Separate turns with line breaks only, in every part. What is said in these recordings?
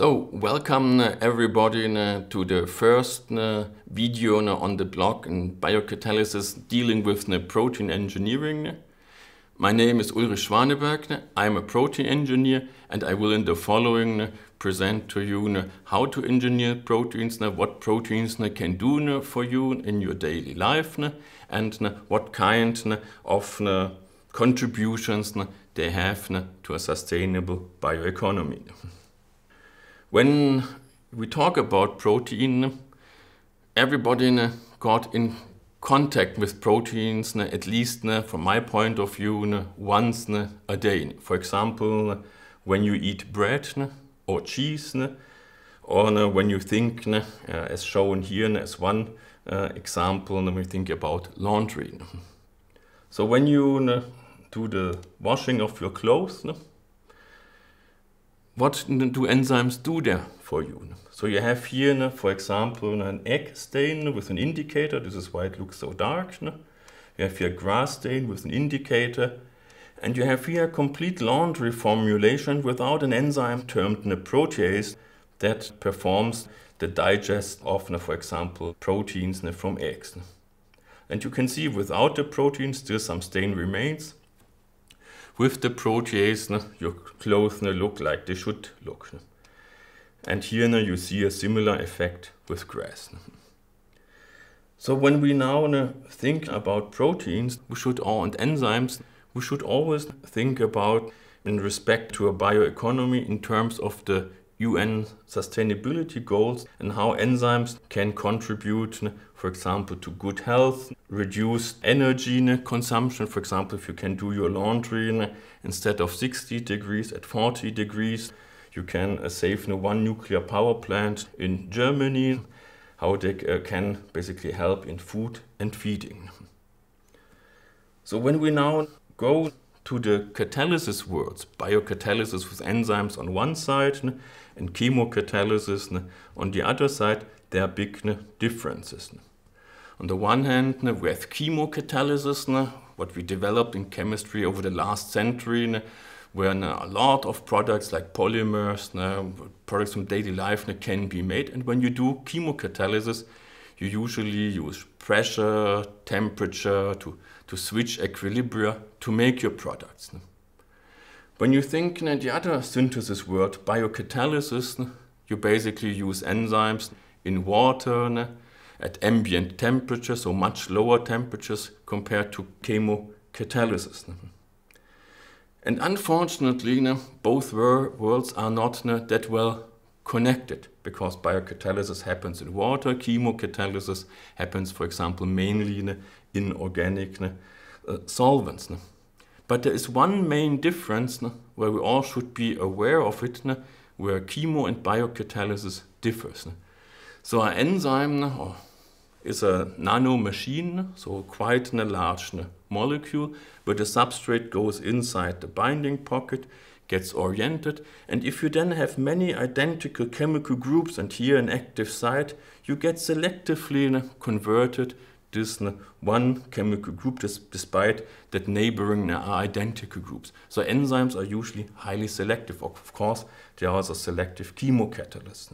So welcome uh, everybody uh, to the first uh, video on the blog in biocatalysis dealing with protein engineering. My name is Ulrich Schwaneberg, I'm a protein engineer and I will in the following present to you how to engineer proteins, what proteins can do for you in your daily life and what kind of contributions they have to a sustainable bioeconomy. When we talk about protein, everybody got in contact with proteins, at least from my point of view, once a day. For example, when you eat bread or cheese, or when you think, uh, as shown here as one uh, example, when we think about laundry. So when you do the washing of your clothes, what do enzymes do there for you? So you have here, for example, an egg stain with an indicator. This is why it looks so dark. You have here a grass stain with an indicator. And you have here a complete laundry formulation without an enzyme termed a protease that performs the digest of, for example, proteins from eggs. And you can see without the protein still some stain remains, with the protease, your clothes look like they should look. And here you see a similar effect with grass. So when we now think about proteins, we should all and enzymes, we should always think about in respect to a bioeconomy in terms of the UN sustainability goals and how enzymes can contribute, for example, to good health, reduce energy consumption. For example, if you can do your laundry instead of 60 degrees at 40 degrees, you can uh, save one nuclear power plant in Germany, how they uh, can basically help in food and feeding. So when we now go to the catalysis words, biocatalysis with enzymes on one side in chemocatalysis. On the other side, there are big differences. On the one hand, we have chemocatalysis, what we developed in chemistry over the last century, where a lot of products like polymers, products from daily life can be made. And when you do chemocatalysis, you usually use pressure, temperature to, to switch equilibria to make your products. When you think in the other synthesis word, biocatalysis, you basically use enzymes in water at ambient temperatures or much lower temperatures compared to chemocatalysis. And unfortunately, both worlds are not that well connected because biocatalysis happens in water, chemocatalysis happens, for example, mainly in organic uh, solvents. But there is one main difference where we all should be aware of it, where chemo and biocatalysis differs. So an enzyme is a nano machine, so quite a large molecule, where the substrate goes inside the binding pocket, gets oriented, and if you then have many identical chemical groups and here an active site, you get selectively converted this one chemical group despite that neighboring are identical groups. So enzymes are usually highly selective. Of course, they are also selective chemocatalysts.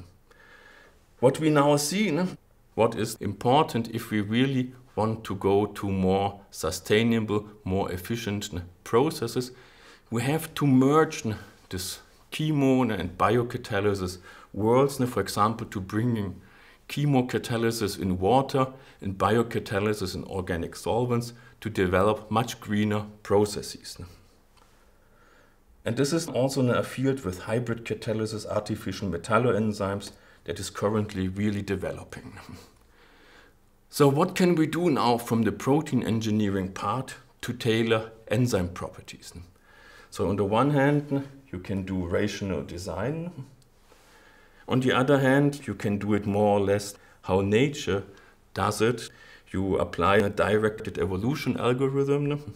What we now see, what is important if we really want to go to more sustainable, more efficient processes, we have to merge this chemo and biocatalysis worlds, for example, to bringing chemocatalysis in water and biocatalysis in organic solvents to develop much greener processes. And this is also a field with hybrid catalysis artificial metalloenzymes that is currently really developing. So what can we do now from the protein engineering part to tailor enzyme properties? So on the one hand, you can do rational design, on the other hand, you can do it more or less how nature does it. You apply a directed evolution algorithm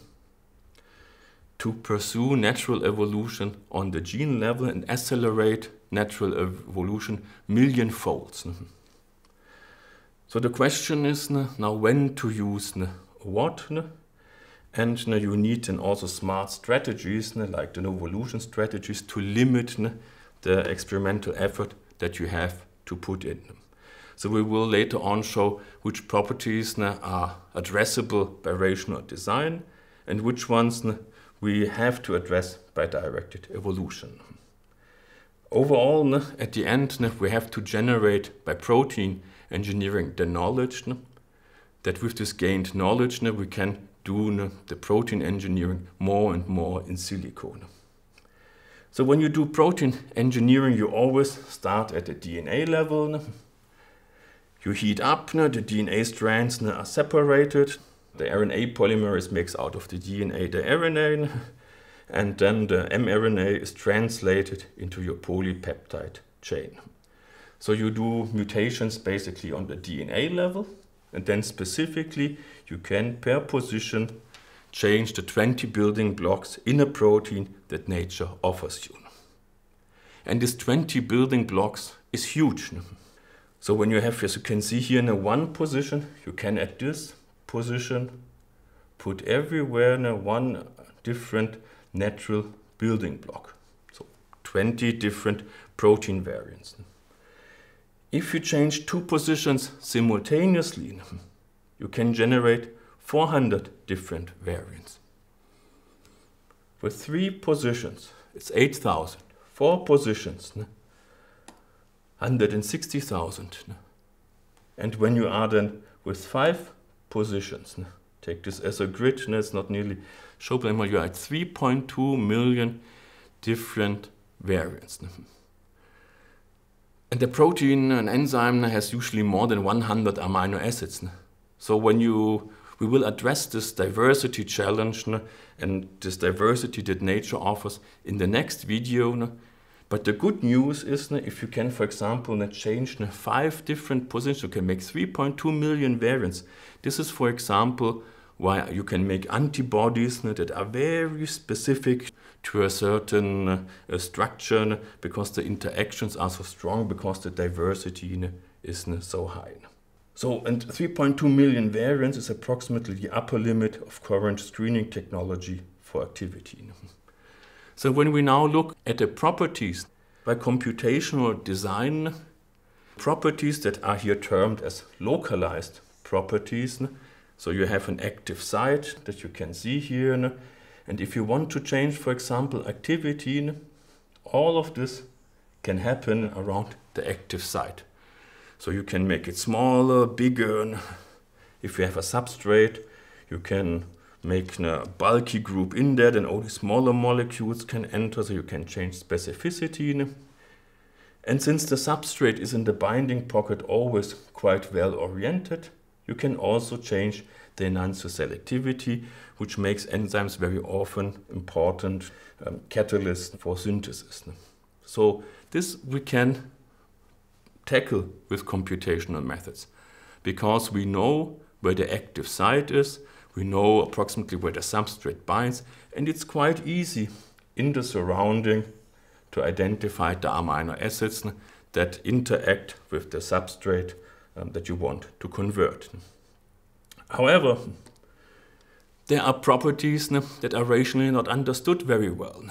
to pursue natural evolution on the gene level and accelerate natural evolution million folds. So the question is now when to use what and you need and also smart strategies like the evolution strategies to limit the experimental effort that you have to put in them. So we will later on show which properties are addressable by rational design and which ones we have to address by directed evolution. Overall, at the end, we have to generate by protein engineering the knowledge that with this gained knowledge we can do the protein engineering more and more in silicone. So when you do protein engineering, you always start at the DNA level. You heat up, the DNA strands are separated. The RNA polymerase makes out of the DNA the RNA, and then the mRNA is translated into your polypeptide chain. So you do mutations basically on the DNA level, and then specifically you can per position change the 20 building blocks in a protein that nature offers you. And this 20 building blocks is huge. So when you have, as you can see here in a one position, you can at this position put everywhere in a one different natural building block. So 20 different protein variants. If you change two positions simultaneously, you can generate 400 different variants. With three positions, it's 8,000. Four positions, 160,000. And when you are then with five positions, take this as a grid, it's not nearly shown anymore, you are at 3.2 million different variants. And the protein, an enzyme, has usually more than 100 amino acids. So when you we will address this diversity challenge and this diversity that nature offers in the next video. But the good news is if you can, for example, change five different positions, you can make 3.2 million variants. This is, for example, why you can make antibodies that are very specific to a certain uh, structure because the interactions are so strong, because the diversity is so high. So, and 3.2 million variants is approximately the upper limit of current screening technology for activity. so, when we now look at the properties by computational design, properties that are here termed as localized properties. So, you have an active site that you can see here. And if you want to change, for example, activity, all of this can happen around the active site. So you can make it smaller, bigger. if you have a substrate, you can make a bulky group in there, then only smaller molecules can enter, so you can change specificity. And since the substrate is in the binding pocket always quite well oriented, you can also change the enantioselectivity, which makes enzymes very often important um, catalysts for synthesis. So this we can tackle with computational methods because we know where the active site is, we know approximately where the substrate binds, and it's quite easy in the surrounding to identify the amino acids that interact with the substrate um, that you want to convert. However, there are properties that are rationally not understood very well,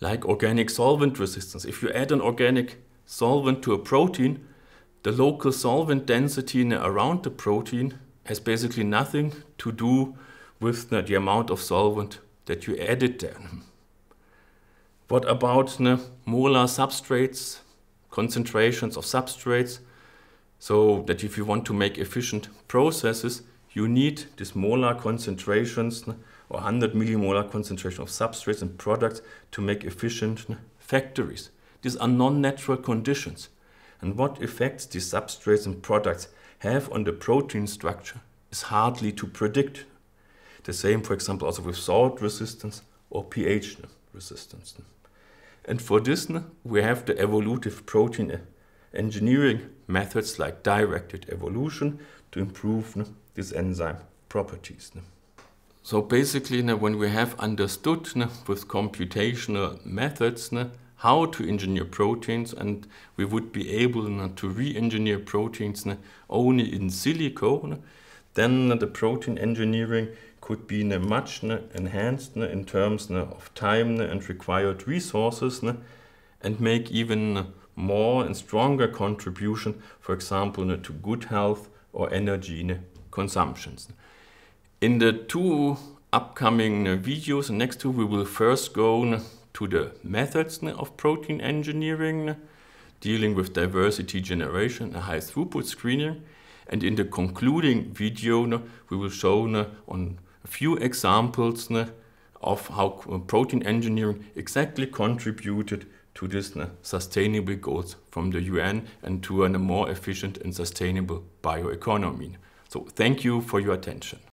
like organic solvent resistance. If you add an organic solvent to a protein, the local solvent density around the protein has basically nothing to do with the amount of solvent that you added there. What about the molar substrates, concentrations of substrates? So that if you want to make efficient processes, you need these molar concentrations or 100 millimolar concentration of substrates and products to make efficient factories. These are non-natural conditions. And what effects these substrates and products have on the protein structure is hardly to predict. The same, for example, also with salt resistance or pH resistance. And for this, we have the evolutive protein engineering methods like directed evolution to improve these enzyme properties. So basically, when we have understood with computational methods how to engineer proteins and we would be able to re-engineer proteins only in silico, then the protein engineering could be much enhanced in terms of time and required resources and make even more and stronger contribution, for example, to good health or energy consumptions. In the two upcoming videos, next two, we will first go to the methods of protein engineering, dealing with diversity generation and high throughput screening. And in the concluding video, we will show on a few examples of how uh, protein engineering exactly contributed to this sustainable goals from the UN and to a more efficient and sustainable bioeconomy. So thank you for your attention.